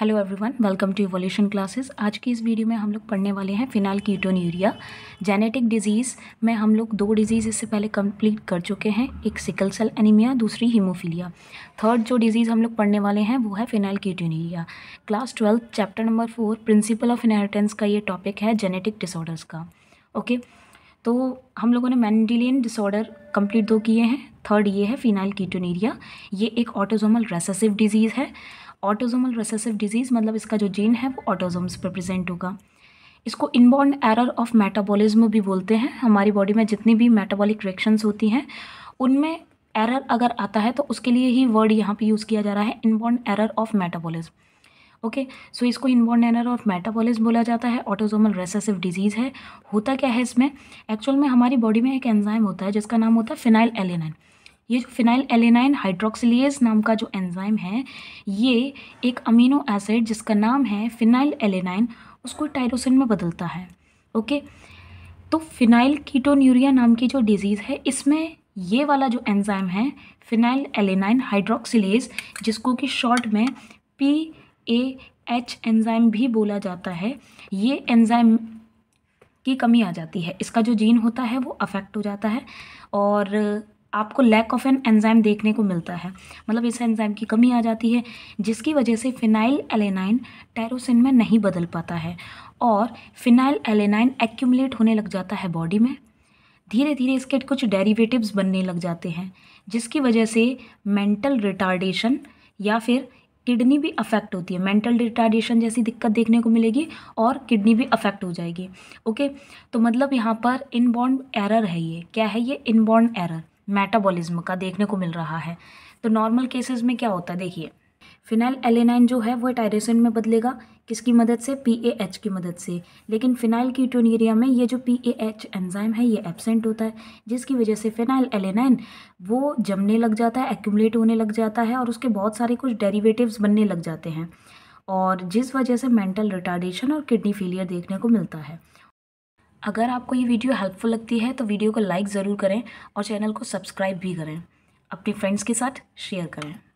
hello everyone welcome to Evolution Classes आज की इस वीडियो में हम लोग पढ़ने वाले हैं phenylketonuria genetic disease में हम लोग दो डिजीज़ इससे पहले कंप्लीट कर चुके हैं एक सिकल सेल एनीमिया दूसरी हीमोफीलिया थर्ड जो डिजीज़ हम लोग पढ़ने वाले हैं वो है phenylketonuria class twelfth chapter number four principle of inheritance का ये टॉपिक है जेनेटिक डिसऑर्डर्स का ओके तो हम लोगों ने मैंडिलियन डिसऑर्डर कंप्लीट दो किए हैं थर्ड ये है फिनाइल कीटोनीरिया ये एक ऑटोजोमल रेसेसिव डिजीज़ है ऑटोजोमल रेसेसिव डिजीज़ मतलब इसका जो जीन है वो ऑटोजोम्स पर प्रेजेंट होगा इसको इनबॉर्न एरर ऑफ मेटाबॉलिज्म भी बोलते हैं हमारी बॉडी में जितनी भी मेटाबॉलिक रिएक्शंस होती हैं उनमें एरर अगर आता है तो उसके लिए ही वर्ड यहाँ पे यूज़ किया जा रहा है inborn error of metabolism okay so इसको इनबॉर्न एरर ऑफ मेटाबॉलिज्म बोला जाता है ऑटोजोमल रेसेसिव डिजीज़ है होता क्या है इसमें एक्चुअल में हमारी बॉडी में एक एंजाइम होता है जिसका नाम होता है फिनाइल एलिनन ये फिनाइल एलेनाइन हाइड्रोक्सिलियस नाम का जो एंजाइम है ये एक अमीनो एसिड जिसका नाम है फिनाइल एलेनाइन उसको टायरोसिन में बदलता है ओके तो फिनाइल कीटोन्यूरिया नाम की जो डिजीज़ है इसमें ये वाला जो एंजाइम है फिनाइल एलेनाइन हाइड्रोक्सिलेज जिसको कि शॉर्ट में पी ए एच एंजाइम भी बोला जाता है ये एंजाइम की कमी आ जाती है इसका जो जीन होता है वो अफेक्ट हो जाता है और आपको लैक ऑफ एन एंजाइम देखने को मिलता है मतलब इस एंजाइम की कमी आ जाती है जिसकी वजह से फिनाइल एलेनाइन टेरोसिन में नहीं बदल पाता है और फिनाइल एलेनाइन एक्यूमुलेट होने लग जाता है बॉडी में धीरे धीरे इसके कुछ डेरिवेटिव्स बनने लग जाते हैं जिसकी वजह से मेंटल रिटार्डेशन या फिर किडनी भी अफेक्ट होती है मेंटल रिटार्डेशन जैसी दिक्कत देखने को मिलेगी और किडनी भी अफेक्ट हो जाएगी ओके तो मतलब यहाँ पर इनबॉर्न एरर है ये क्या है ये इनबॉर्न एरर मेटाबॉलिज्म का देखने को मिल रहा है तो नॉर्मल केसेस में क्या होता है देखिए फिनाइल एलेनाइन जो है वो टायरेसिन में बदलेगा किसकी मदद से पी ए एच की मदद से लेकिन फिनाइल कीटोनीरिया में ये जो पी ए एच एंजाइम है ये एबसेंट होता है जिसकी वजह से फिनाइल एलेनाइन वो जमने लग जाता है एक्यूमलेट होने लग जाता है और उसके बहुत सारे कुछ डेरिवेटिव्स बनने लग जाते हैं और जिस वजह से मेंटल रिटार्डेशन और किडनी फेलियर देखने को मिलता है अगर आपको ये वीडियो हेल्पफुल लगती है तो वीडियो को लाइक ज़रूर करें और चैनल को सब्सक्राइब भी करें अपने फ्रेंड्स के साथ शेयर करें